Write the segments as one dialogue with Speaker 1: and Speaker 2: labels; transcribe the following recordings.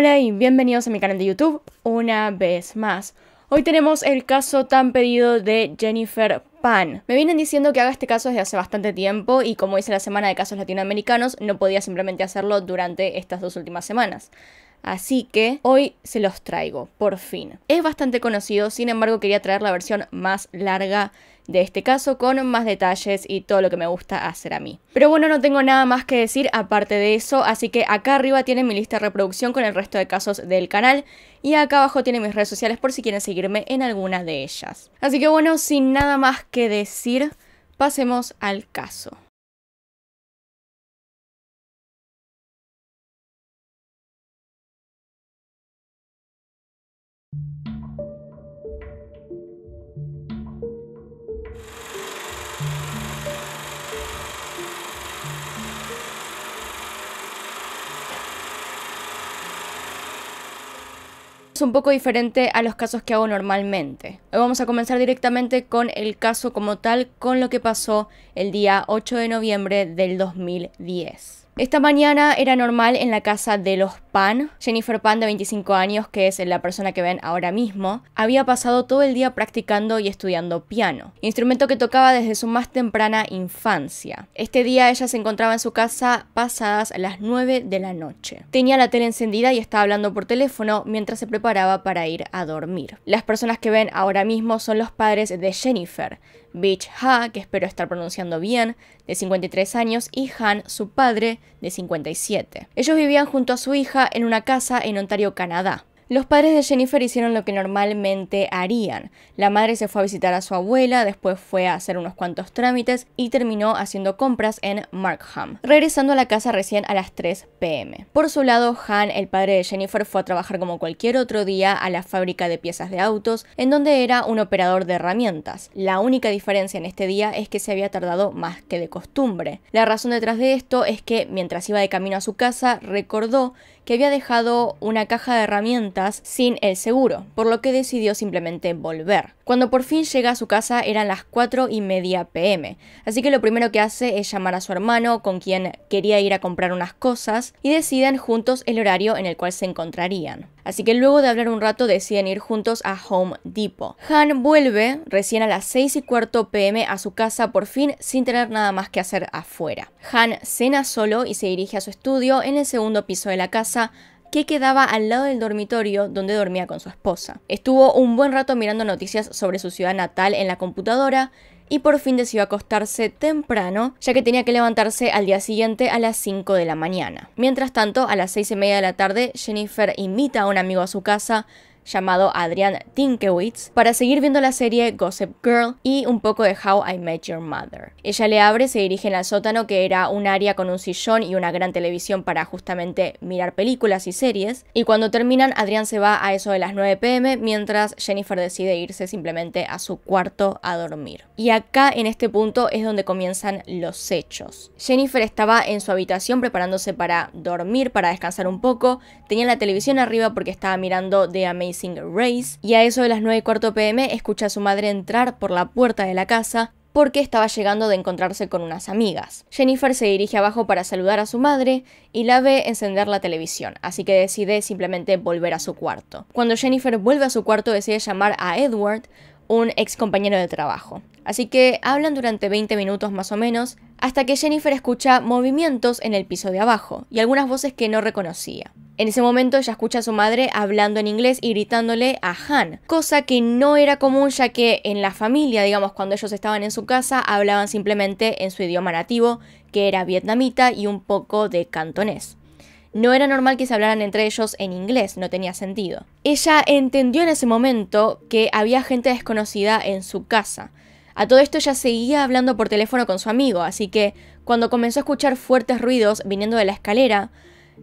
Speaker 1: Hola y bienvenidos a mi canal de YouTube una vez más. Hoy tenemos el caso tan pedido de Jennifer Pan. Me vienen diciendo que haga este caso desde hace bastante tiempo y como hice la semana de casos latinoamericanos, no podía simplemente hacerlo durante estas dos últimas semanas. Así que hoy se los traigo, por fin. Es bastante conocido, sin embargo quería traer la versión más larga de este caso con más detalles y todo lo que me gusta hacer a mí. Pero bueno, no tengo nada más que decir aparte de eso, así que acá arriba tienen mi lista de reproducción con el resto de casos del canal y acá abajo tienen mis redes sociales por si quieren seguirme en alguna de ellas. Así que bueno, sin nada más que decir, pasemos al caso. un poco diferente a los casos que hago normalmente. Hoy vamos a comenzar directamente con el caso como tal, con lo que pasó el día 8 de noviembre del 2010. Esta mañana era normal en la casa de los Pan. Jennifer Pan, de 25 años, que es la persona que ven ahora mismo, había pasado todo el día practicando y estudiando piano, instrumento que tocaba desde su más temprana infancia. Este día ella se encontraba en su casa pasadas las 9 de la noche. Tenía la tele encendida y estaba hablando por teléfono mientras se preparaba para ir a dormir. Las personas que ven ahora mismo son los padres de Jennifer, Beach Ha, que espero estar pronunciando bien, de 53 años, y Han, su padre, de 57. Ellos vivían junto a su hija en una casa en Ontario, Canadá. Los padres de Jennifer hicieron lo que normalmente harían. La madre se fue a visitar a su abuela, después fue a hacer unos cuantos trámites y terminó haciendo compras en Markham, regresando a la casa recién a las 3 pm. Por su lado, Han, el padre de Jennifer, fue a trabajar como cualquier otro día a la fábrica de piezas de autos, en donde era un operador de herramientas. La única diferencia en este día es que se había tardado más que de costumbre. La razón detrás de esto es que mientras iba de camino a su casa, recordó que había dejado una caja de herramientas sin el seguro, por lo que decidió simplemente volver. Cuando por fin llega a su casa eran las 4 y media pm, así que lo primero que hace es llamar a su hermano, con quien quería ir a comprar unas cosas, y deciden juntos el horario en el cual se encontrarían. Así que luego de hablar un rato deciden ir juntos a Home Depot. Han vuelve recién a las 6 y cuarto pm a su casa por fin sin tener nada más que hacer afuera. Han cena solo y se dirige a su estudio en el segundo piso de la casa que quedaba al lado del dormitorio donde dormía con su esposa. Estuvo un buen rato mirando noticias sobre su ciudad natal en la computadora y por fin decidió acostarse temprano, ya que tenía que levantarse al día siguiente a las 5 de la mañana. Mientras tanto, a las 6 y media de la tarde, Jennifer invita a un amigo a su casa llamado Adrián Tinkewitz para seguir viendo la serie Gossip Girl y un poco de How I Met Your Mother. Ella le abre, se dirigen al sótano que era un área con un sillón y una gran televisión para justamente mirar películas y series y cuando terminan Adrián se va a eso de las 9 pm mientras Jennifer decide irse simplemente a su cuarto a dormir. Y acá en este punto es donde comienzan los hechos. Jennifer estaba en su habitación preparándose para dormir, para descansar un poco, tenía la televisión arriba porque estaba mirando The Amazing single Race, y a eso de las 9 y cuarto pm escucha a su madre entrar por la puerta de la casa porque estaba llegando de encontrarse con unas amigas. Jennifer se dirige abajo para saludar a su madre y la ve encender la televisión, así que decide simplemente volver a su cuarto. Cuando Jennifer vuelve a su cuarto decide llamar a Edward, un ex compañero de trabajo. Así que hablan durante 20 minutos más o menos, hasta que Jennifer escucha movimientos en el piso de abajo y algunas voces que no reconocía. En ese momento ella escucha a su madre hablando en inglés y gritándole a Han, cosa que no era común ya que en la familia, digamos, cuando ellos estaban en su casa, hablaban simplemente en su idioma nativo, que era vietnamita y un poco de cantonés. No era normal que se hablaran entre ellos en inglés, no tenía sentido. Ella entendió en ese momento que había gente desconocida en su casa. A todo esto ella seguía hablando por teléfono con su amigo, así que cuando comenzó a escuchar fuertes ruidos viniendo de la escalera,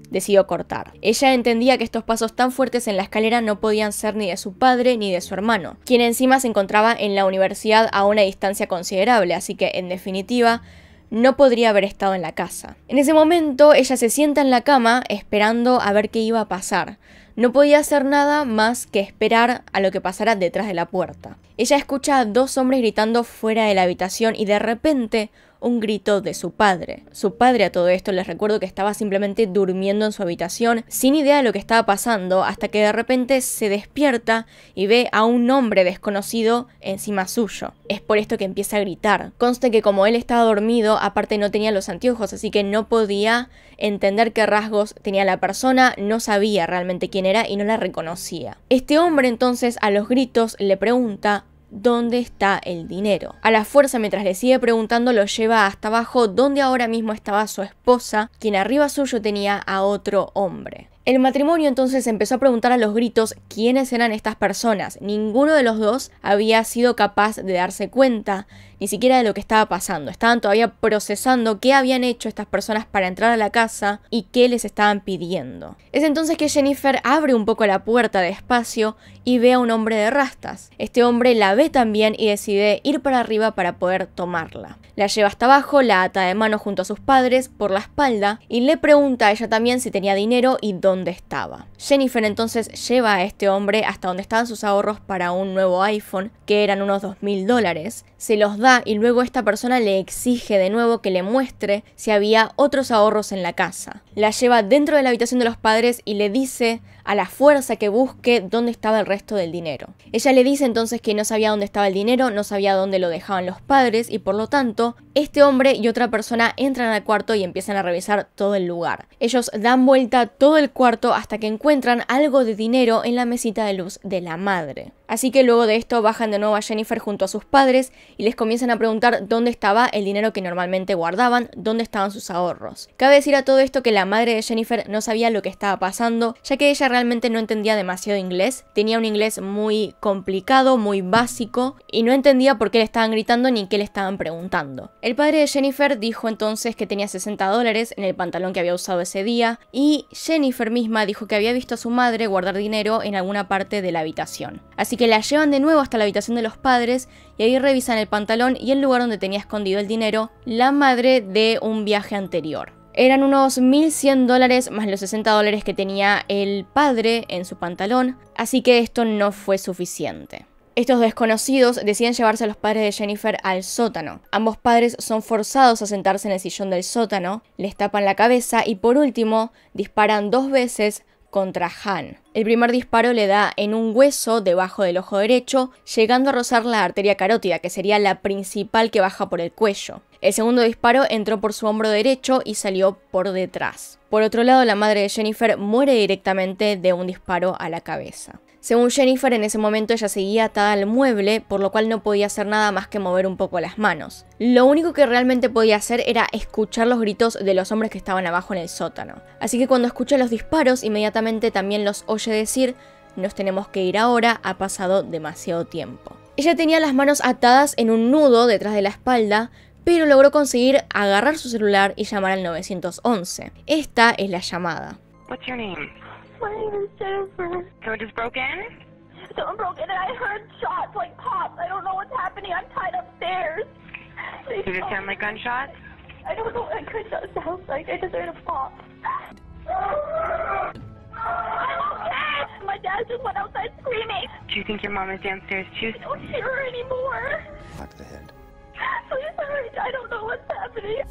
Speaker 1: decidió cortar. Ella entendía que estos pasos tan fuertes en la escalera no podían ser ni de su padre ni de su hermano, quien encima se encontraba en la universidad a una distancia considerable, así que en definitiva no podría haber estado en la casa. En ese momento ella se sienta en la cama esperando a ver qué iba a pasar. No podía hacer nada más que esperar a lo que pasara detrás de la puerta. Ella escucha a dos hombres gritando fuera de la habitación y de repente un grito de su padre. Su padre a todo esto les recuerdo que estaba simplemente durmiendo en su habitación sin idea de lo que estaba pasando hasta que de repente se despierta y ve a un hombre desconocido encima suyo. Es por esto que empieza a gritar. Conste que como él estaba dormido, aparte no tenía los anteojos, así que no podía entender qué rasgos tenía la persona, no sabía realmente quién era y no la reconocía. Este hombre entonces a los gritos le pregunta dónde está el dinero. A la fuerza, mientras le sigue preguntando, lo lleva hasta abajo, donde ahora mismo estaba su esposa, quien arriba suyo tenía a otro hombre. El matrimonio entonces empezó a preguntar a los gritos quiénes eran estas personas. Ninguno de los dos había sido capaz de darse cuenta ni siquiera de lo que estaba pasando. Estaban todavía procesando qué habían hecho estas personas para entrar a la casa y qué les estaban pidiendo. Es entonces que Jennifer abre un poco la puerta de espacio y ve a un hombre de rastas. Este hombre la ve también y decide ir para arriba para poder tomarla. La lleva hasta abajo, la ata de mano junto a sus padres por la espalda y le pregunta a ella también si tenía dinero y dónde estaba. Jennifer entonces lleva a este hombre hasta donde estaban sus ahorros para un nuevo iPhone, que eran unos 2.000 dólares, se los da y luego esta persona le exige de nuevo que le muestre si había otros ahorros en la casa. La lleva dentro de la habitación de los padres y le dice a la fuerza que busque dónde estaba el resto del dinero. Ella le dice entonces que no sabía dónde estaba el dinero, no sabía dónde lo dejaban los padres y por lo tanto este hombre y otra persona entran al cuarto y empiezan a revisar todo el lugar. Ellos dan vuelta todo el cuarto hasta que encuentran algo de dinero en la mesita de luz de la madre. Así que luego de esto bajan de nuevo a Jennifer junto a sus padres y les comienzan a preguntar dónde estaba el dinero que normalmente guardaban, dónde estaban sus ahorros. Cabe decir a todo esto que la madre de Jennifer no sabía lo que estaba pasando, ya que ella realmente no entendía demasiado inglés, tenía un inglés muy complicado, muy básico, y no entendía por qué le estaban gritando ni qué le estaban preguntando. El padre de Jennifer dijo entonces que tenía 60 dólares en el pantalón que había usado ese día, y Jennifer misma dijo que había visto a su madre guardar dinero en alguna parte de la habitación. Así que la llevan de nuevo hasta la habitación de los padres y ahí revisan el pantalón y el lugar donde tenía escondido el dinero la madre de un viaje anterior. Eran unos 1.100 dólares más los 60 dólares que tenía el padre en su pantalón, así que esto no fue suficiente. Estos desconocidos deciden llevarse a los padres de Jennifer al sótano. Ambos padres son forzados a sentarse en el sillón del sótano, les tapan la cabeza y por último disparan dos veces contra Han. El primer disparo le da en un hueso debajo del ojo derecho, llegando a rozar la arteria carótida, que sería la principal que baja por el cuello. El segundo disparo entró por su hombro derecho y salió por detrás. Por otro lado, la madre de Jennifer muere directamente de un disparo a la cabeza. Según Jennifer, en ese momento ella seguía atada al mueble, por lo cual no podía hacer nada más que mover un poco las manos. Lo único que realmente podía hacer era escuchar los gritos de los hombres que estaban abajo en el sótano. Así que cuando escucha los disparos, inmediatamente también los oye decir, nos tenemos que ir ahora, ha pasado demasiado tiempo. Ella tenía las manos atadas en un nudo detrás de la espalda, pero logró conseguir agarrar su celular y llamar al 911. Esta es la llamada. My name is Jennifer. Someone just broke in? Someone broke in and I heard shots like pop. I don't know what's happening. I'm tied upstairs. They Did it sound like gunshots? I don't know what gunshots sounds like. I just heard a pop. I'm okay. My dad just went outside screaming. Do you think your mom is downstairs too? I don't hear her anymore. Fuck the head. Please hurry. I don't know what's happening.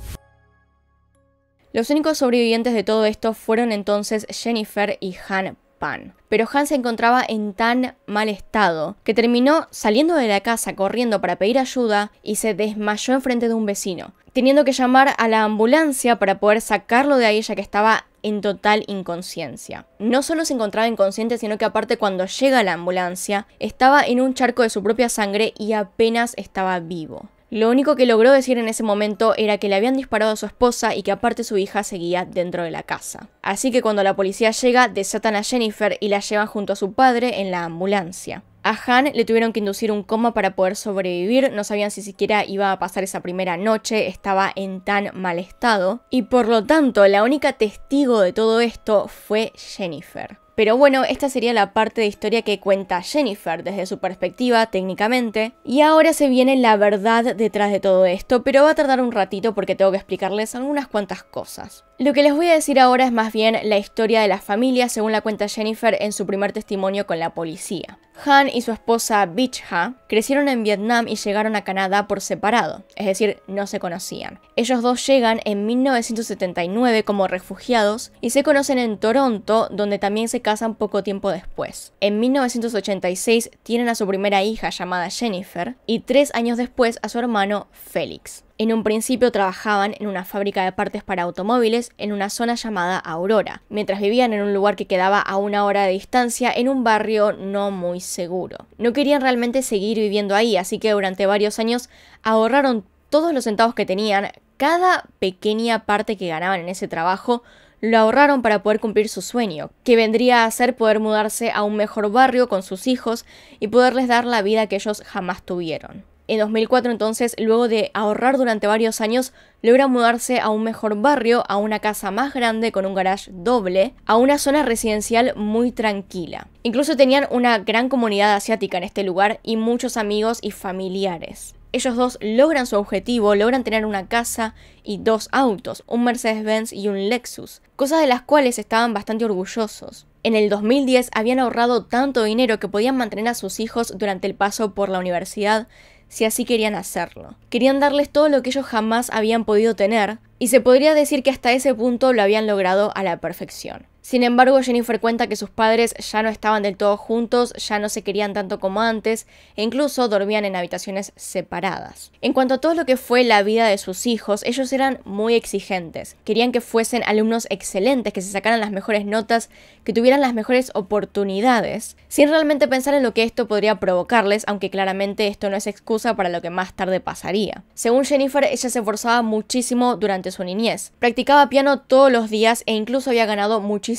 Speaker 1: Los únicos sobrevivientes de todo esto fueron entonces Jennifer y Han Pan. Pero Han se encontraba en tan mal estado que terminó saliendo de la casa corriendo para pedir ayuda y se desmayó enfrente de un vecino, teniendo que llamar a la ambulancia para poder sacarlo de ahí ya que estaba en total inconsciencia. No solo se encontraba inconsciente, sino que aparte cuando llega la ambulancia estaba en un charco de su propia sangre y apenas estaba vivo. Lo único que logró decir en ese momento era que le habían disparado a su esposa y que aparte su hija seguía dentro de la casa. Así que cuando la policía llega, desatan a Jennifer y la llevan junto a su padre en la ambulancia. A Han le tuvieron que inducir un coma para poder sobrevivir, no sabían si siquiera iba a pasar esa primera noche, estaba en tan mal estado, y por lo tanto la única testigo de todo esto fue Jennifer. Pero bueno, esta sería la parte de historia que cuenta Jennifer desde su perspectiva técnicamente. Y ahora se viene la verdad detrás de todo esto, pero va a tardar un ratito porque tengo que explicarles algunas cuantas cosas. Lo que les voy a decir ahora es más bien la historia de la familia, según la cuenta Jennifer en su primer testimonio con la policía. Han y su esposa Beach Ha crecieron en Vietnam y llegaron a Canadá por separado, es decir, no se conocían. Ellos dos llegan en 1979 como refugiados y se conocen en Toronto, donde también se casan poco tiempo después. En 1986 tienen a su primera hija llamada Jennifer y tres años después a su hermano Félix. En un principio trabajaban en una fábrica de partes para automóviles en una zona llamada Aurora, mientras vivían en un lugar que quedaba a una hora de distancia en un barrio no muy seguro. No querían realmente seguir viviendo ahí, así que durante varios años ahorraron todos los centavos que tenían, cada pequeña parte que ganaban en ese trabajo, lo ahorraron para poder cumplir su sueño, que vendría a ser poder mudarse a un mejor barrio con sus hijos y poderles dar la vida que ellos jamás tuvieron. En 2004 entonces, luego de ahorrar durante varios años, logra mudarse a un mejor barrio, a una casa más grande con un garage doble, a una zona residencial muy tranquila. Incluso tenían una gran comunidad asiática en este lugar y muchos amigos y familiares. Ellos dos logran su objetivo, logran tener una casa y dos autos, un Mercedes-Benz y un Lexus, cosas de las cuales estaban bastante orgullosos. En el 2010 habían ahorrado tanto dinero que podían mantener a sus hijos durante el paso por la universidad si así querían hacerlo. Querían darles todo lo que ellos jamás habían podido tener, y se podría decir que hasta ese punto lo habían logrado a la perfección. Sin embargo, Jennifer cuenta que sus padres ya no estaban del todo juntos, ya no se querían tanto como antes e incluso dormían en habitaciones separadas. En cuanto a todo lo que fue la vida de sus hijos, ellos eran muy exigentes. Querían que fuesen alumnos excelentes, que se sacaran las mejores notas, que tuvieran las mejores oportunidades, sin realmente pensar en lo que esto podría provocarles, aunque claramente esto no es excusa para lo que más tarde pasaría. Según Jennifer, ella se esforzaba muchísimo durante su niñez. Practicaba piano todos los días e incluso había ganado muchísimo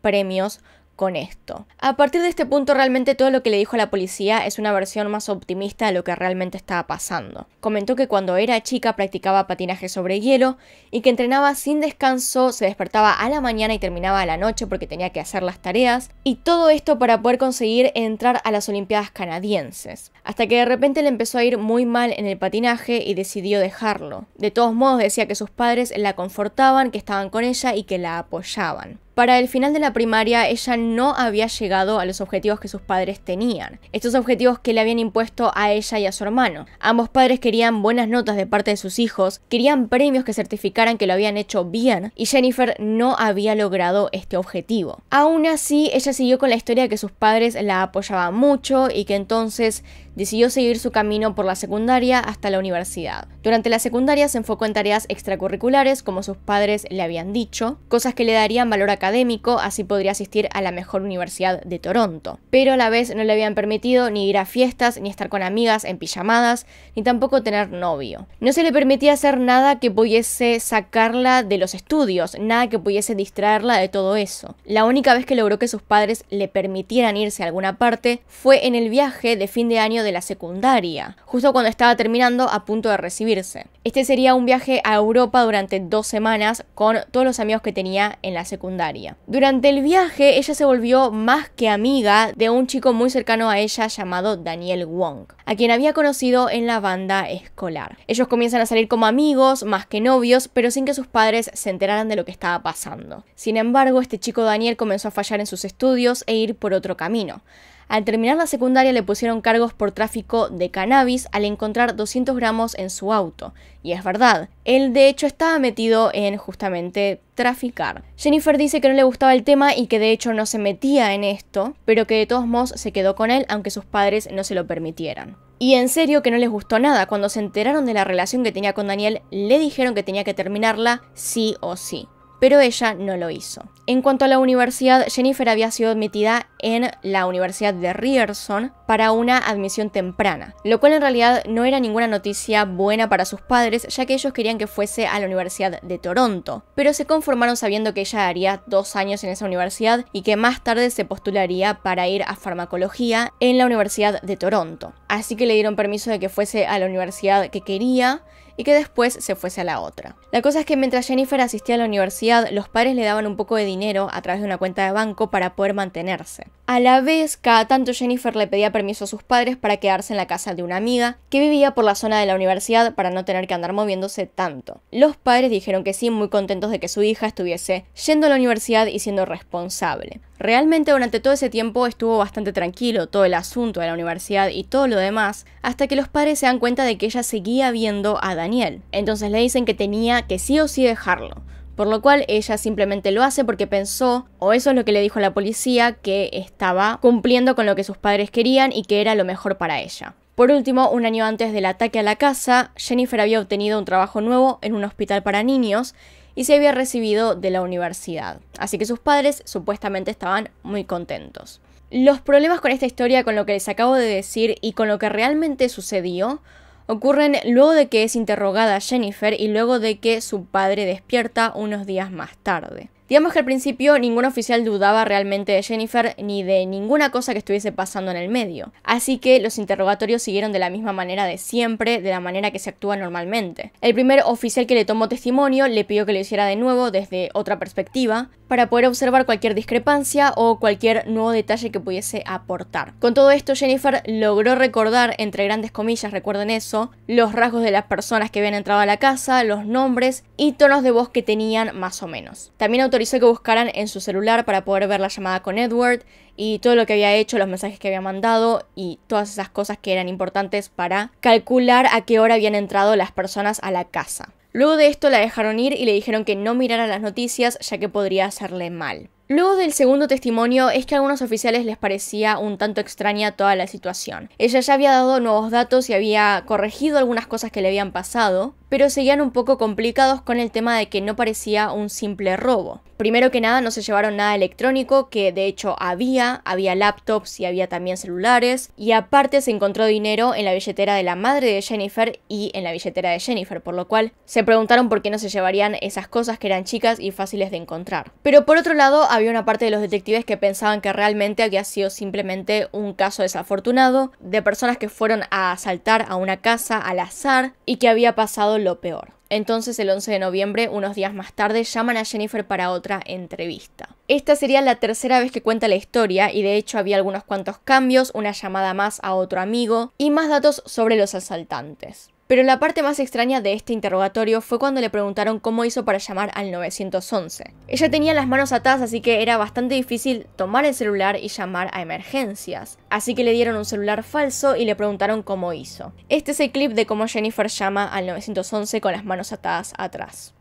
Speaker 1: premios con esto. A partir de este punto realmente todo lo que le dijo la policía es una versión más optimista de lo que realmente estaba pasando. Comentó que cuando era chica practicaba patinaje sobre hielo y que entrenaba sin descanso, se despertaba a la mañana y terminaba a la noche porque tenía que hacer las tareas y todo esto para poder conseguir entrar a las Olimpiadas canadienses. Hasta que de repente le empezó a ir muy mal en el patinaje y decidió dejarlo. De todos modos decía que sus padres la confortaban, que estaban con ella y que la apoyaban. Para el final de la primaria ella no había llegado a los objetivos que sus padres tenían, estos objetivos que le habían impuesto a ella y a su hermano. Ambos padres querían buenas notas de parte de sus hijos, querían premios que certificaran que lo habían hecho bien y Jennifer no había logrado este objetivo. Aún así, ella siguió con la historia de que sus padres la apoyaban mucho y que entonces Decidió seguir su camino por la secundaria hasta la universidad. Durante la secundaria se enfocó en tareas extracurriculares, como sus padres le habían dicho, cosas que le darían valor académico, así podría asistir a la mejor universidad de Toronto. Pero a la vez no le habían permitido ni ir a fiestas, ni estar con amigas en pijamadas, ni tampoco tener novio. No se le permitía hacer nada que pudiese sacarla de los estudios, nada que pudiese distraerla de todo eso. La única vez que logró que sus padres le permitieran irse a alguna parte fue en el viaje de fin de año de la secundaria, justo cuando estaba terminando a punto de recibirse. Este sería un viaje a Europa durante dos semanas con todos los amigos que tenía en la secundaria. Durante el viaje ella se volvió más que amiga de un chico muy cercano a ella llamado Daniel Wong, a quien había conocido en la banda escolar. Ellos comienzan a salir como amigos, más que novios, pero sin que sus padres se enteraran de lo que estaba pasando. Sin embargo, este chico Daniel comenzó a fallar en sus estudios e ir por otro camino. Al terminar la secundaria le pusieron cargos por tráfico de cannabis al encontrar 200 gramos en su auto. Y es verdad, él de hecho estaba metido en justamente traficar. Jennifer dice que no le gustaba el tema y que de hecho no se metía en esto, pero que de todos modos se quedó con él aunque sus padres no se lo permitieran. Y en serio que no les gustó nada, cuando se enteraron de la relación que tenía con Daniel, le dijeron que tenía que terminarla sí o sí pero ella no lo hizo. En cuanto a la universidad, Jennifer había sido admitida en la Universidad de Ryerson para una admisión temprana, lo cual en realidad no era ninguna noticia buena para sus padres, ya que ellos querían que fuese a la Universidad de Toronto, pero se conformaron sabiendo que ella haría dos años en esa universidad y que más tarde se postularía para ir a farmacología en la Universidad de Toronto. Así que le dieron permiso de que fuese a la universidad que quería y que después se fuese a la otra. La cosa es que mientras Jennifer asistía a la universidad, los padres le daban un poco de dinero a través de una cuenta de banco para poder mantenerse. A la vez, cada tanto Jennifer le pedía permiso a sus padres para quedarse en la casa de una amiga que vivía por la zona de la universidad para no tener que andar moviéndose tanto. Los padres dijeron que sí, muy contentos de que su hija estuviese yendo a la universidad y siendo responsable. Realmente durante todo ese tiempo estuvo bastante tranquilo todo el asunto de la universidad y todo lo demás, hasta que los padres se dan cuenta de que ella seguía viendo a Daniel. Entonces le dicen que tenía que sí o sí dejarlo, por lo cual ella simplemente lo hace porque pensó, o eso es lo que le dijo a la policía, que estaba cumpliendo con lo que sus padres querían y que era lo mejor para ella. Por último, un año antes del ataque a la casa, Jennifer había obtenido un trabajo nuevo en un hospital para niños y se había recibido de la universidad, así que sus padres supuestamente estaban muy contentos. Los problemas con esta historia, con lo que les acabo de decir y con lo que realmente sucedió, ocurren luego de que es interrogada Jennifer y luego de que su padre despierta unos días más tarde. Digamos que al principio ningún oficial dudaba realmente de Jennifer ni de ninguna cosa que estuviese pasando en el medio. Así que los interrogatorios siguieron de la misma manera de siempre, de la manera que se actúa normalmente. El primer oficial que le tomó testimonio le pidió que lo hiciera de nuevo desde otra perspectiva para poder observar cualquier discrepancia o cualquier nuevo detalle que pudiese aportar. Con todo esto, Jennifer logró recordar, entre grandes comillas, recuerden eso, los rasgos de las personas que habían entrado a la casa, los nombres y tonos de voz que tenían más o menos. También hizo que buscaran en su celular para poder ver la llamada con Edward y todo lo que había hecho, los mensajes que había mandado y todas esas cosas que eran importantes para calcular a qué hora habían entrado las personas a la casa. Luego de esto la dejaron ir y le dijeron que no mirara las noticias ya que podría hacerle mal. Luego del segundo testimonio es que a algunos oficiales les parecía un tanto extraña toda la situación. Ella ya había dado nuevos datos y había corregido algunas cosas que le habían pasado, pero seguían un poco complicados con el tema de que no parecía un simple robo. Primero que nada no se llevaron nada electrónico, que de hecho había, había laptops y había también celulares, y aparte se encontró dinero en la billetera de la madre de Jennifer y en la billetera de Jennifer, por lo cual se preguntaron por qué no se llevarían esas cosas que eran chicas y fáciles de encontrar. Pero por otro lado, había una parte de los detectives que pensaban que realmente había sido simplemente un caso desafortunado de personas que fueron a asaltar a una casa al azar y que había pasado lo peor. Entonces el 11 de noviembre, unos días más tarde, llaman a Jennifer para otra entrevista. Esta sería la tercera vez que cuenta la historia y de hecho había algunos cuantos cambios, una llamada más a otro amigo y más datos sobre los asaltantes. Pero la parte más extraña de este interrogatorio fue cuando le preguntaron cómo hizo para llamar al 911. Ella tenía las manos atadas así que era bastante difícil tomar el celular y llamar a emergencias, así que le dieron un celular falso y le preguntaron cómo hizo. Este es el clip de cómo Jennifer llama al 911 con las manos atadas atrás.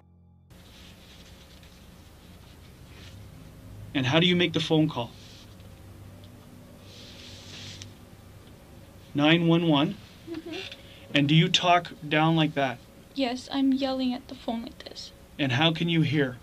Speaker 1: And how do you call? 911. And do you talk down like that? Yes, I'm yelling at the phone like this. And how can you hear?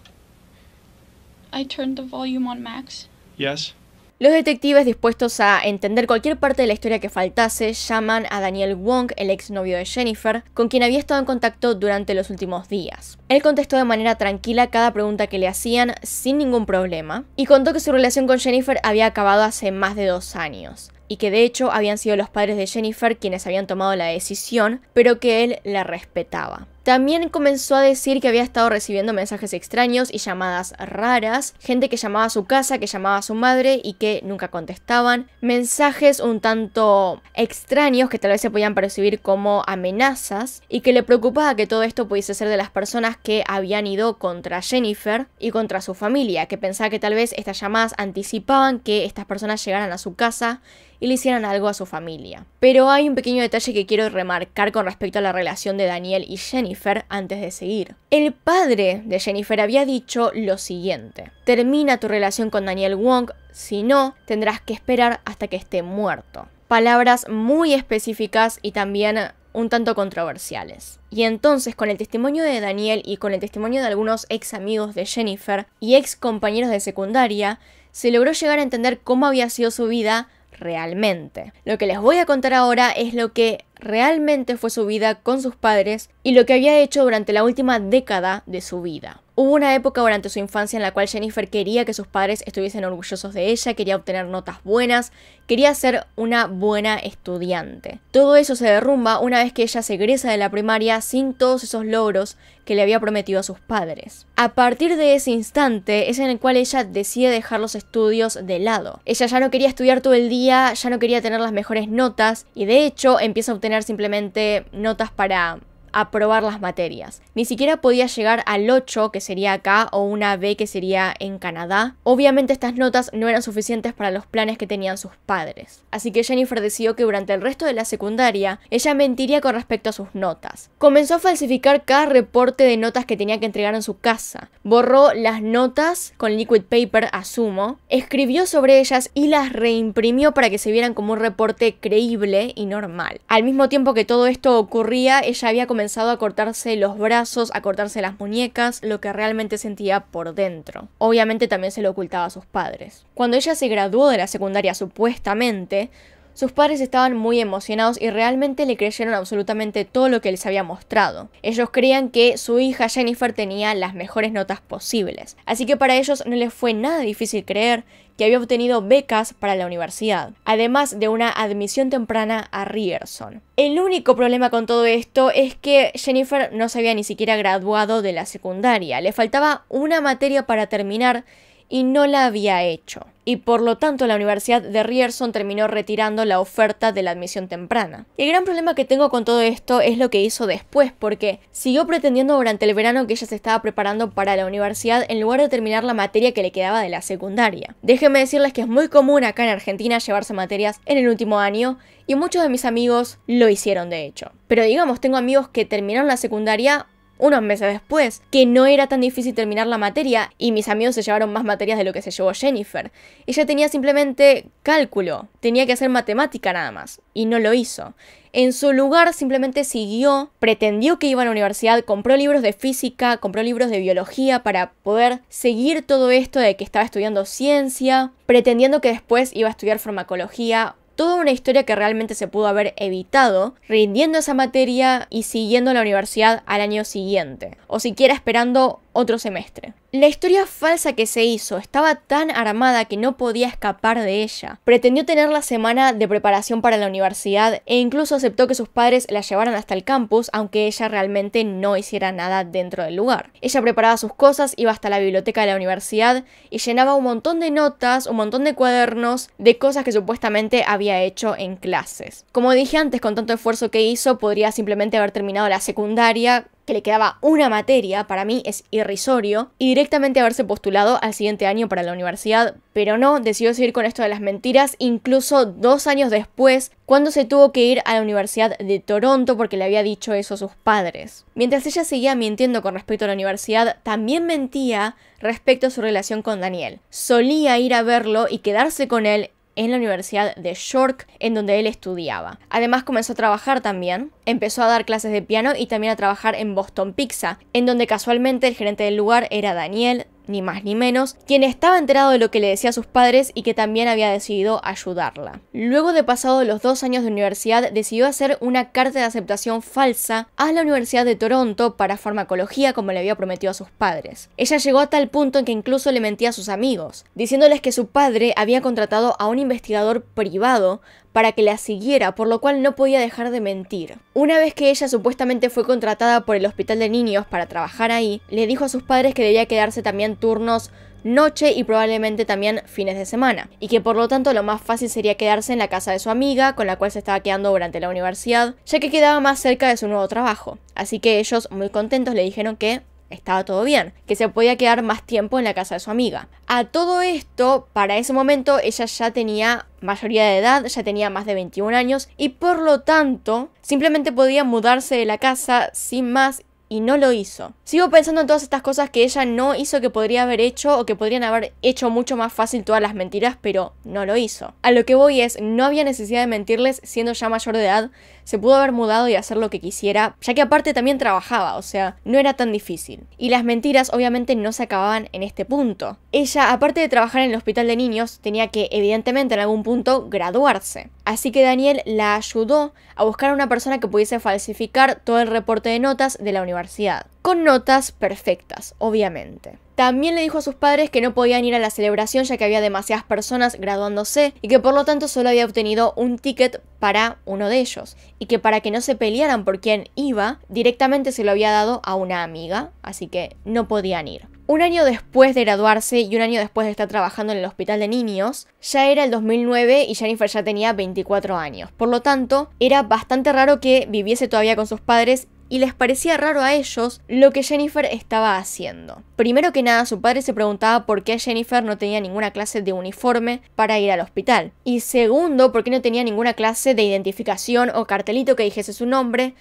Speaker 1: I turned the volume on max. Yes. Los detectives dispuestos a entender cualquier parte de la historia que faltase llaman a Daniel Wong, el exnovio de Jennifer, con quien había estado en contacto durante los últimos días. Él contestó de manera tranquila cada pregunta que le hacían sin ningún problema y contó que su relación con Jennifer había acabado hace más de dos años y que de hecho habían sido los padres de Jennifer quienes habían tomado la decisión, pero que él la respetaba. También comenzó a decir que había estado recibiendo mensajes extraños y llamadas raras, gente que llamaba a su casa, que llamaba a su madre y que nunca contestaban, mensajes un tanto extraños que tal vez se podían percibir como amenazas y que le preocupaba que todo esto pudiese ser de las personas que habían ido contra Jennifer y contra su familia, que pensaba que tal vez estas llamadas anticipaban que estas personas llegaran a su casa y le hicieran algo a su familia. Pero hay un pequeño detalle que quiero remarcar con respecto a la relación de Daniel y Jennifer antes de seguir. El padre de Jennifer había dicho lo siguiente, termina tu relación con Daniel Wong, si no, tendrás que esperar hasta que esté muerto. Palabras muy específicas y también un tanto controversiales. Y entonces, con el testimonio de Daniel y con el testimonio de algunos ex amigos de Jennifer y ex compañeros de secundaria, se logró llegar a entender cómo había sido su vida realmente. Lo que les voy a contar ahora es lo que realmente fue su vida con sus padres y lo que había hecho durante la última década de su vida. Hubo una época durante su infancia en la cual Jennifer quería que sus padres estuviesen orgullosos de ella, quería obtener notas buenas, quería ser una buena estudiante. Todo eso se derrumba una vez que ella se egresa de la primaria sin todos esos logros que le había prometido a sus padres. A partir de ese instante es en el cual ella decide dejar los estudios de lado. Ella ya no quería estudiar todo el día, ya no quería tener las mejores notas y de hecho empieza a obtener simplemente notas para aprobar las materias. Ni siquiera podía llegar al 8, que sería acá, o una B, que sería en Canadá. Obviamente estas notas no eran suficientes para los planes que tenían sus padres. Así que Jennifer decidió que durante el resto de la secundaria, ella mentiría con respecto a sus notas. Comenzó a falsificar cada reporte de notas que tenía que entregar en su casa. Borró las notas con liquid paper, asumo. Escribió sobre ellas y las reimprimió para que se vieran como un reporte creíble y normal. Al mismo tiempo que todo esto ocurría, ella había comenzado a cortarse los brazos, a cortarse las muñecas, lo que realmente sentía por dentro. Obviamente también se lo ocultaba a sus padres. Cuando ella se graduó de la secundaria supuestamente, sus padres estaban muy emocionados y realmente le creyeron absolutamente todo lo que les había mostrado. Ellos creían que su hija Jennifer tenía las mejores notas posibles, así que para ellos no les fue nada difícil creer que había obtenido becas para la universidad, además de una admisión temprana a Rierson. El único problema con todo esto es que Jennifer no se había ni siquiera graduado de la secundaria, le faltaba una materia para terminar y no la había hecho y por lo tanto la Universidad de Ryerson terminó retirando la oferta de la admisión temprana. el gran problema que tengo con todo esto es lo que hizo después, porque siguió pretendiendo durante el verano que ella se estaba preparando para la universidad en lugar de terminar la materia que le quedaba de la secundaria. Déjenme decirles que es muy común acá en Argentina llevarse materias en el último año y muchos de mis amigos lo hicieron de hecho. Pero digamos, tengo amigos que terminaron la secundaria unos meses después, que no era tan difícil terminar la materia y mis amigos se llevaron más materias de lo que se llevó Jennifer. Ella tenía simplemente cálculo, tenía que hacer matemática nada más, y no lo hizo. En su lugar simplemente siguió, pretendió que iba a la universidad, compró libros de física, compró libros de biología para poder seguir todo esto de que estaba estudiando ciencia, pretendiendo que después iba a estudiar farmacología toda una historia que realmente se pudo haber evitado rindiendo esa materia y siguiendo la universidad al año siguiente, o siquiera esperando otro semestre. La historia falsa que se hizo estaba tan armada que no podía escapar de ella. Pretendió tener la semana de preparación para la universidad e incluso aceptó que sus padres la llevaran hasta el campus, aunque ella realmente no hiciera nada dentro del lugar. Ella preparaba sus cosas, iba hasta la biblioteca de la universidad y llenaba un montón de notas, un montón de cuadernos de cosas que supuestamente había hecho en clases. Como dije antes, con tanto esfuerzo que hizo, podría simplemente haber terminado la secundaria que le quedaba una materia, para mí es irrisorio, y directamente haberse postulado al siguiente año para la universidad, pero no, decidió seguir con esto de las mentiras, incluso dos años después, cuando se tuvo que ir a la Universidad de Toronto porque le había dicho eso a sus padres. Mientras ella seguía mintiendo con respecto a la universidad, también mentía respecto a su relación con Daniel. Solía ir a verlo y quedarse con él en la Universidad de York, en donde él estudiaba. Además comenzó a trabajar también, empezó a dar clases de piano y también a trabajar en Boston Pizza, en donde casualmente el gerente del lugar era Daniel ni más ni menos, quien estaba enterado de lo que le decía a sus padres y que también había decidido ayudarla. Luego de pasado los dos años de universidad, decidió hacer una carta de aceptación falsa a la Universidad de Toronto para farmacología como le había prometido a sus padres. Ella llegó a tal punto en que incluso le mentía a sus amigos, diciéndoles que su padre había contratado a un investigador privado para que la siguiera, por lo cual no podía dejar de mentir. Una vez que ella supuestamente fue contratada por el hospital de niños para trabajar ahí, le dijo a sus padres que debía quedarse también turnos noche y probablemente también fines de semana, y que por lo tanto lo más fácil sería quedarse en la casa de su amiga, con la cual se estaba quedando durante la universidad, ya que quedaba más cerca de su nuevo trabajo. Así que ellos, muy contentos, le dijeron que estaba todo bien, que se podía quedar más tiempo en la casa de su amiga. A todo esto, para ese momento ella ya tenía mayoría de edad, ya tenía más de 21 años y por lo tanto simplemente podía mudarse de la casa sin más y no lo hizo. Sigo pensando en todas estas cosas que ella no hizo que podría haber hecho o que podrían haber hecho mucho más fácil todas las mentiras, pero no lo hizo. A lo que voy es, no había necesidad de mentirles siendo ya mayor de edad, se pudo haber mudado y hacer lo que quisiera, ya que aparte también trabajaba, o sea, no era tan difícil. Y las mentiras obviamente no se acababan en este punto. Ella, aparte de trabajar en el hospital de niños, tenía que evidentemente en algún punto graduarse. Así que Daniel la ayudó a buscar a una persona que pudiese falsificar todo el reporte de notas de la universidad. Con notas perfectas, obviamente. También le dijo a sus padres que no podían ir a la celebración ya que había demasiadas personas graduándose y que por lo tanto solo había obtenido un ticket para uno de ellos y que para que no se pelearan por quién iba, directamente se lo había dado a una amiga, así que no podían ir. Un año después de graduarse y un año después de estar trabajando en el hospital de niños, ya era el 2009 y Jennifer ya tenía 24 años. Por lo tanto, era bastante raro que viviese todavía con sus padres y les parecía raro a ellos lo que Jennifer estaba haciendo. Primero que nada, su padre se preguntaba por qué Jennifer no tenía ninguna clase de uniforme para ir al hospital. Y segundo, por qué no tenía ninguna clase de identificación o cartelito que dijese su nombre,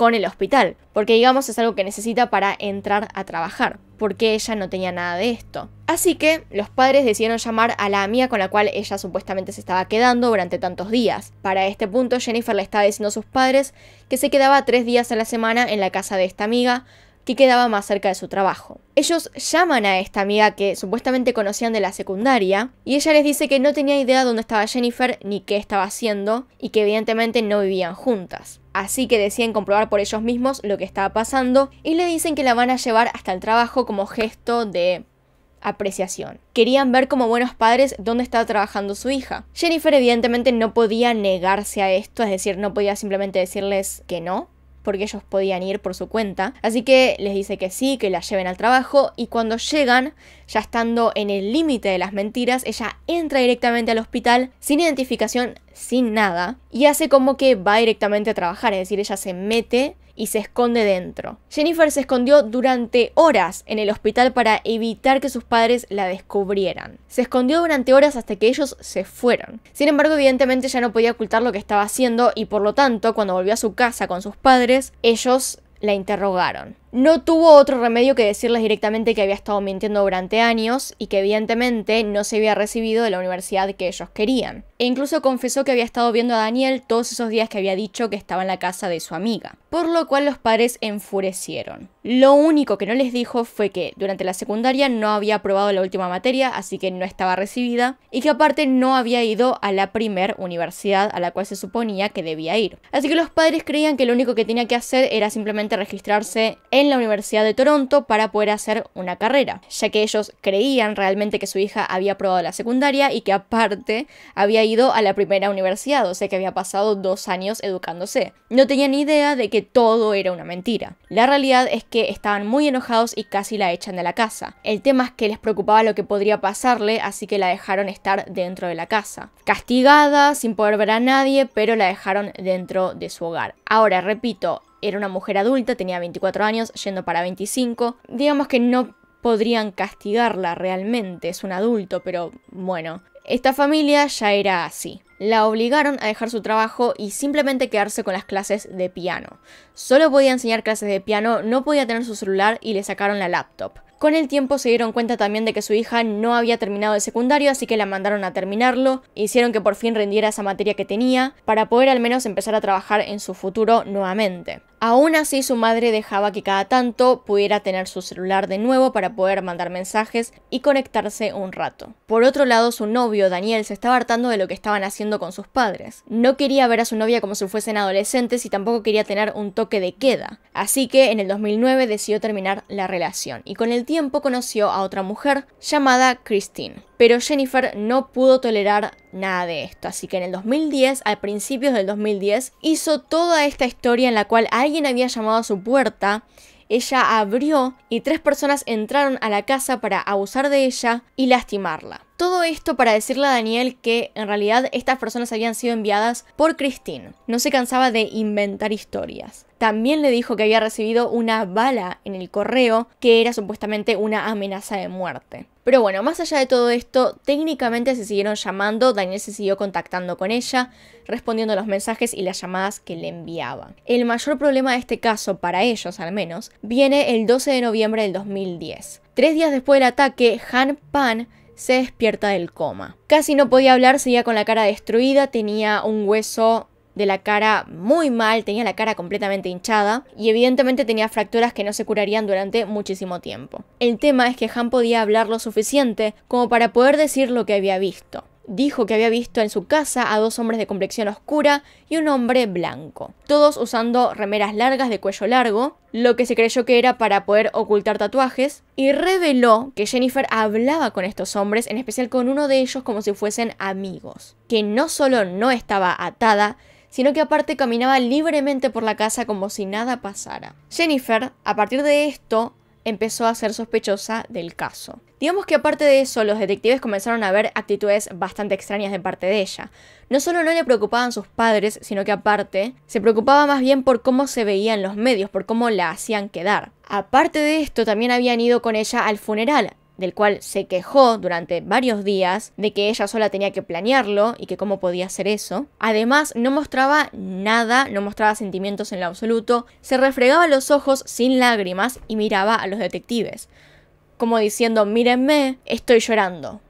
Speaker 1: con el hospital, porque digamos es algo que necesita para entrar a trabajar, porque ella no tenía nada de esto. Así que los padres decidieron llamar a la amiga con la cual ella supuestamente se estaba quedando durante tantos días. Para este punto Jennifer le estaba diciendo a sus padres que se quedaba tres días a la semana en la casa de esta amiga, que quedaba más cerca de su trabajo. Ellos llaman a esta amiga que supuestamente conocían de la secundaria y ella les dice que no tenía idea dónde estaba Jennifer ni qué estaba haciendo y que evidentemente no vivían juntas. Así que deciden comprobar por ellos mismos lo que estaba pasando y le dicen que la van a llevar hasta el trabajo como gesto de apreciación. Querían ver como buenos padres dónde estaba trabajando su hija. Jennifer evidentemente no podía negarse a esto, es decir, no podía simplemente decirles que no, porque ellos podían ir por su cuenta. Así que les dice que sí, que la lleven al trabajo y cuando llegan, ya estando en el límite de las mentiras, ella entra directamente al hospital sin identificación, sin nada, y hace como que va directamente a trabajar, es decir, ella se mete y se esconde dentro. Jennifer se escondió durante horas en el hospital para evitar que sus padres la descubrieran. Se escondió durante horas hasta que ellos se fueron. Sin embargo, evidentemente ya no podía ocultar lo que estaba haciendo y por lo tanto, cuando volvió a su casa con sus padres, ellos la interrogaron. No tuvo otro remedio que decirles directamente que había estado mintiendo durante años y que evidentemente no se había recibido de la universidad que ellos querían. E incluso confesó que había estado viendo a Daniel todos esos días que había dicho que estaba en la casa de su amiga, por lo cual los padres enfurecieron. Lo único que no les dijo fue que durante la secundaria no había aprobado la última materia, así que no estaba recibida, y que aparte no había ido a la primer universidad a la cual se suponía que debía ir. Así que los padres creían que lo único que tenía que hacer era simplemente registrarse en la Universidad de Toronto para poder hacer una carrera, ya que ellos creían realmente que su hija había aprobado la secundaria y que aparte había ido a la primera universidad, o sea que había pasado dos años educándose. No tenían idea de que todo era una mentira. La realidad es que estaban muy enojados y casi la echan de la casa. El tema es que les preocupaba lo que podría pasarle, así que la dejaron estar dentro de la casa. Castigada, sin poder ver a nadie, pero la dejaron dentro de su hogar. Ahora, repito, era una mujer adulta, tenía 24 años, yendo para 25. Digamos que no podrían castigarla realmente, es un adulto, pero bueno. Esta familia ya era así la obligaron a dejar su trabajo y simplemente quedarse con las clases de piano. Solo podía enseñar clases de piano, no podía tener su celular y le sacaron la laptop. Con el tiempo se dieron cuenta también de que su hija no había terminado el secundario, así que la mandaron a terminarlo, hicieron que por fin rendiera esa materia que tenía, para poder al menos empezar a trabajar en su futuro nuevamente. Aún así, su madre dejaba que cada tanto pudiera tener su celular de nuevo para poder mandar mensajes y conectarse un rato. Por otro lado, su novio, Daniel, se estaba hartando de lo que estaban haciendo con sus padres. No quería ver a su novia como si fuesen adolescentes y tampoco quería tener un toque de queda. Así que en el 2009 decidió terminar la relación y con el tiempo conoció a otra mujer llamada Christine pero Jennifer no pudo tolerar nada de esto, así que en el 2010, al principios del 2010, hizo toda esta historia en la cual alguien había llamado a su puerta, ella abrió y tres personas entraron a la casa para abusar de ella y lastimarla. Todo esto para decirle a Daniel que en realidad estas personas habían sido enviadas por Christine. No se cansaba de inventar historias. También le dijo que había recibido una bala en el correo que era supuestamente una amenaza de muerte. Pero bueno, más allá de todo esto, técnicamente se siguieron llamando, Daniel se siguió contactando con ella, respondiendo los mensajes y las llamadas que le enviaban. El mayor problema de este caso, para ellos al menos, viene el 12 de noviembre del 2010. Tres días después del ataque, Han Pan se despierta del coma. Casi no podía hablar, seguía con la cara destruida, tenía un hueso de la cara muy mal, tenía la cara completamente hinchada y evidentemente tenía fracturas que no se curarían durante muchísimo tiempo. El tema es que Han podía hablar lo suficiente como para poder decir lo que había visto. Dijo que había visto en su casa a dos hombres de complexión oscura y un hombre blanco, todos usando remeras largas de cuello largo, lo que se creyó que era para poder ocultar tatuajes, y reveló que Jennifer hablaba con estos hombres, en especial con uno de ellos como si fuesen amigos, que no solo no estaba atada, sino que aparte caminaba libremente por la casa como si nada pasara. Jennifer, a partir de esto, empezó a ser sospechosa del caso. Digamos que aparte de eso, los detectives comenzaron a ver actitudes bastante extrañas de parte de ella. No solo no le preocupaban sus padres, sino que aparte, se preocupaba más bien por cómo se veían los medios, por cómo la hacían quedar. Aparte de esto, también habían ido con ella al funeral, del cual se quejó durante varios días de que ella sola tenía que planearlo y que cómo podía hacer eso. Además, no mostraba nada, no mostraba sentimientos en lo absoluto, se refregaba los ojos sin lágrimas y miraba a los detectives, como diciendo, mírenme, estoy llorando,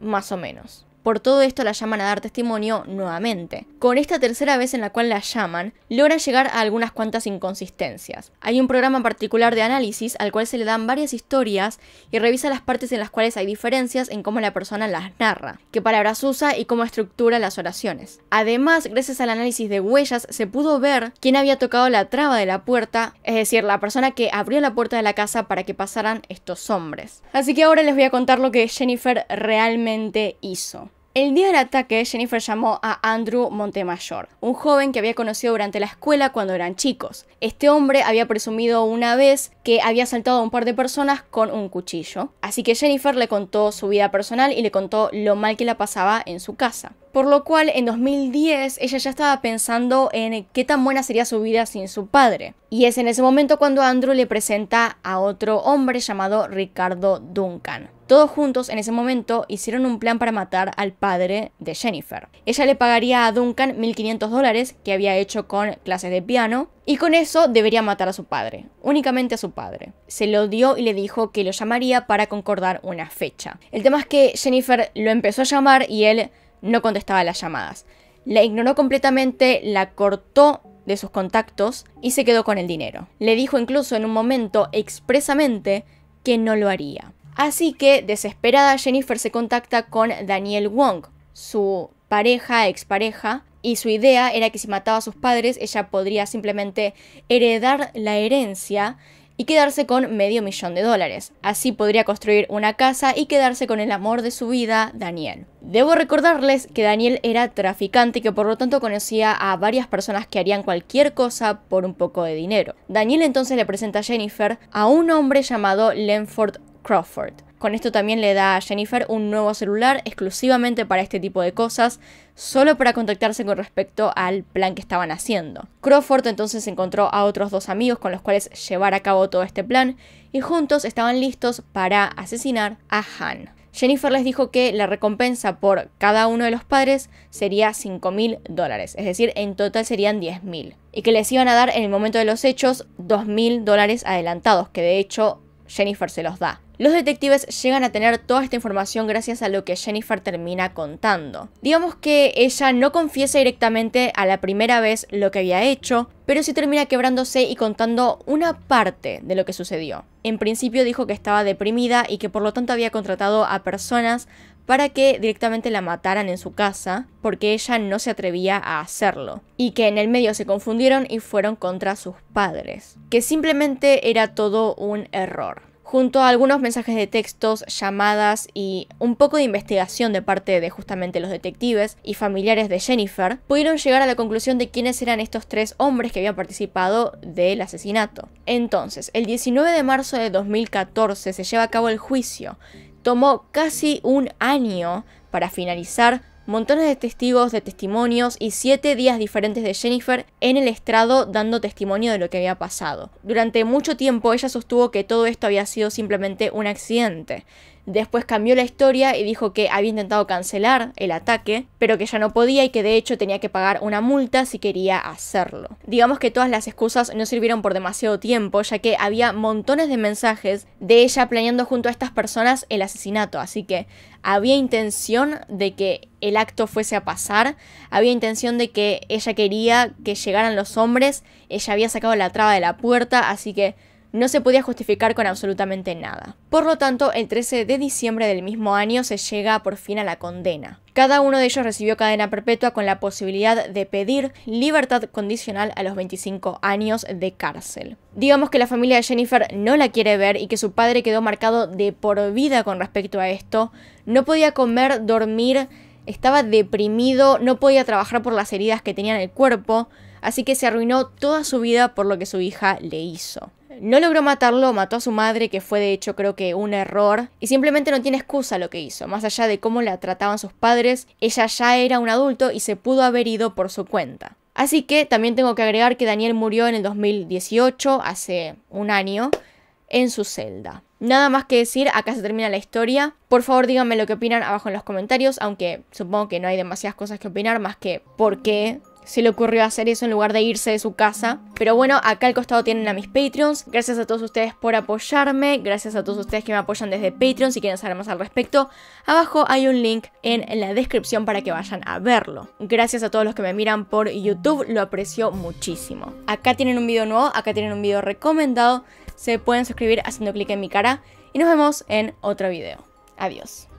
Speaker 1: más o menos. Por todo esto la llaman a dar testimonio nuevamente. Con esta tercera vez en la cual la llaman, logra llegar a algunas cuantas inconsistencias. Hay un programa particular de análisis al cual se le dan varias historias y revisa las partes en las cuales hay diferencias en cómo la persona las narra, qué palabras usa y cómo estructura las oraciones. Además, gracias al análisis de huellas, se pudo ver quién había tocado la traba de la puerta, es decir, la persona que abrió la puerta de la casa para que pasaran estos hombres. Así que ahora les voy a contar lo que Jennifer realmente hizo. El día del ataque, Jennifer llamó a Andrew Montemayor, un joven que había conocido durante la escuela cuando eran chicos. Este hombre había presumido una vez que había asaltado a un par de personas con un cuchillo, así que Jennifer le contó su vida personal y le contó lo mal que la pasaba en su casa. Por lo cual, en 2010, ella ya estaba pensando en qué tan buena sería su vida sin su padre. Y es en ese momento cuando Andrew le presenta a otro hombre llamado Ricardo Duncan. Todos juntos en ese momento hicieron un plan para matar al padre de Jennifer. Ella le pagaría a Duncan 1.500 dólares que había hecho con clases de piano y con eso debería matar a su padre, únicamente a su padre. Se lo dio y le dijo que lo llamaría para concordar una fecha. El tema es que Jennifer lo empezó a llamar y él no contestaba las llamadas. La ignoró completamente, la cortó de sus contactos y se quedó con el dinero. Le dijo incluso en un momento expresamente que no lo haría. Así que, desesperada, Jennifer se contacta con Daniel Wong, su pareja, expareja, y su idea era que si mataba a sus padres, ella podría simplemente heredar la herencia y quedarse con medio millón de dólares. Así podría construir una casa y quedarse con el amor de su vida, Daniel. Debo recordarles que Daniel era traficante y que por lo tanto conocía a varias personas que harían cualquier cosa por un poco de dinero. Daniel entonces le presenta a Jennifer a un hombre llamado Lenford Crawford. Con esto también le da a Jennifer un nuevo celular exclusivamente para este tipo de cosas, solo para contactarse con respecto al plan que estaban haciendo. Crawford entonces encontró a otros dos amigos con los cuales llevar a cabo todo este plan y juntos estaban listos para asesinar a Han. Jennifer les dijo que la recompensa por cada uno de los padres sería 5.000 mil dólares, es decir, en total serían 10.000 mil, y que les iban a dar en el momento de los hechos 2.000 mil dólares adelantados, que de hecho Jennifer se los da. Los detectives llegan a tener toda esta información gracias a lo que Jennifer termina contando. Digamos que ella no confiesa directamente a la primera vez lo que había hecho, pero sí termina quebrándose y contando una parte de lo que sucedió. En principio dijo que estaba deprimida y que por lo tanto había contratado a personas para que directamente la mataran en su casa, porque ella no se atrevía a hacerlo, y que en el medio se confundieron y fueron contra sus padres, que simplemente era todo un error junto a algunos mensajes de textos, llamadas y un poco de investigación de parte de justamente los detectives y familiares de Jennifer, pudieron llegar a la conclusión de quiénes eran estos tres hombres que habían participado del asesinato. Entonces, el 19 de marzo de 2014 se lleva a cabo el juicio, Tomó casi un año para finalizar montones de testigos, de testimonios y siete días diferentes de Jennifer en el estrado dando testimonio de lo que había pasado. Durante mucho tiempo ella sostuvo que todo esto había sido simplemente un accidente, Después cambió la historia y dijo que había intentado cancelar el ataque, pero que ya no podía y que de hecho tenía que pagar una multa si quería hacerlo. Digamos que todas las excusas no sirvieron por demasiado tiempo, ya que había montones de mensajes de ella planeando junto a estas personas el asesinato, así que había intención de que el acto fuese a pasar, había intención de que ella quería que llegaran los hombres, ella había sacado la traba de la puerta, así que no se podía justificar con absolutamente nada. Por lo tanto, el 13 de diciembre del mismo año se llega por fin a la condena. Cada uno de ellos recibió cadena perpetua con la posibilidad de pedir libertad condicional a los 25 años de cárcel. Digamos que la familia de Jennifer no la quiere ver y que su padre quedó marcado de por vida con respecto a esto. No podía comer, dormir, estaba deprimido, no podía trabajar por las heridas que tenía en el cuerpo, así que se arruinó toda su vida por lo que su hija le hizo. No logró matarlo, mató a su madre, que fue de hecho creo que un error, y simplemente no tiene excusa lo que hizo. Más allá de cómo la trataban sus padres, ella ya era un adulto y se pudo haber ido por su cuenta. Así que también tengo que agregar que Daniel murió en el 2018, hace un año, en su celda. Nada más que decir, acá se termina la historia. Por favor díganme lo que opinan abajo en los comentarios, aunque supongo que no hay demasiadas cosas que opinar más que por qué se le ocurrió hacer eso en lugar de irse de su casa. Pero bueno, acá al costado tienen a mis Patreons. Gracias a todos ustedes por apoyarme. Gracias a todos ustedes que me apoyan desde Patreon. Si quieren saber más al respecto, abajo hay un link en la descripción para que vayan a verlo. Gracias a todos los que me miran por YouTube. Lo aprecio muchísimo. Acá tienen un video nuevo. Acá tienen un video recomendado. Se pueden suscribir haciendo clic en mi cara. Y nos vemos en otro video. Adiós.